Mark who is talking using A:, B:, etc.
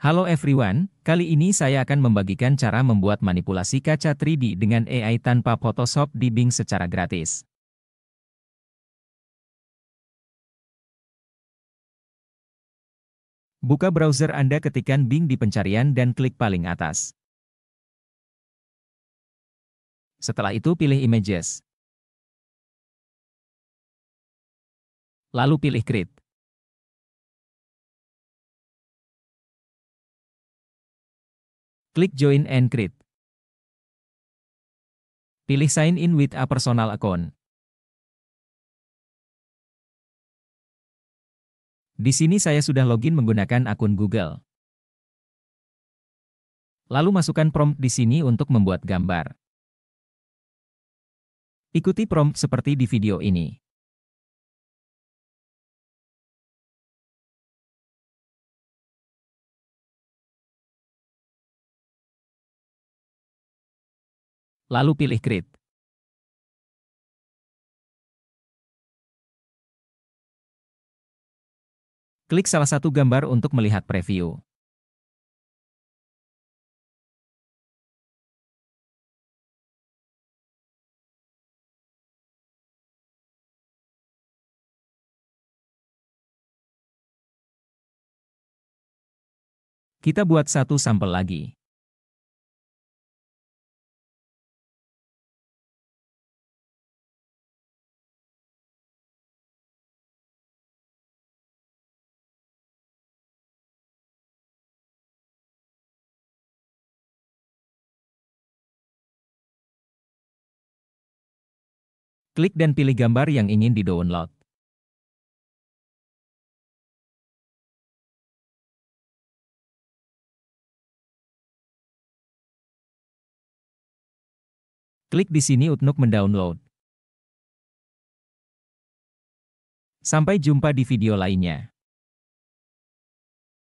A: Halo everyone, kali ini saya akan membagikan cara membuat manipulasi kaca 3D dengan AI tanpa Photoshop di Bing secara gratis.
B: Buka browser Anda ketikan Bing di pencarian dan klik paling atas. Setelah itu pilih Images. Lalu pilih Create. Klik Join and Create.
A: Pilih Sign in with a personal account. Di sini saya sudah login menggunakan akun Google. Lalu masukkan prompt di sini untuk membuat gambar. Ikuti prompt seperti di video ini.
B: lalu pilih Grid. Klik salah satu gambar untuk melihat preview. Kita buat satu sampel lagi. Klik dan pilih gambar yang ingin di-download. Klik di sini untuk mendownload. Sampai jumpa di video lainnya.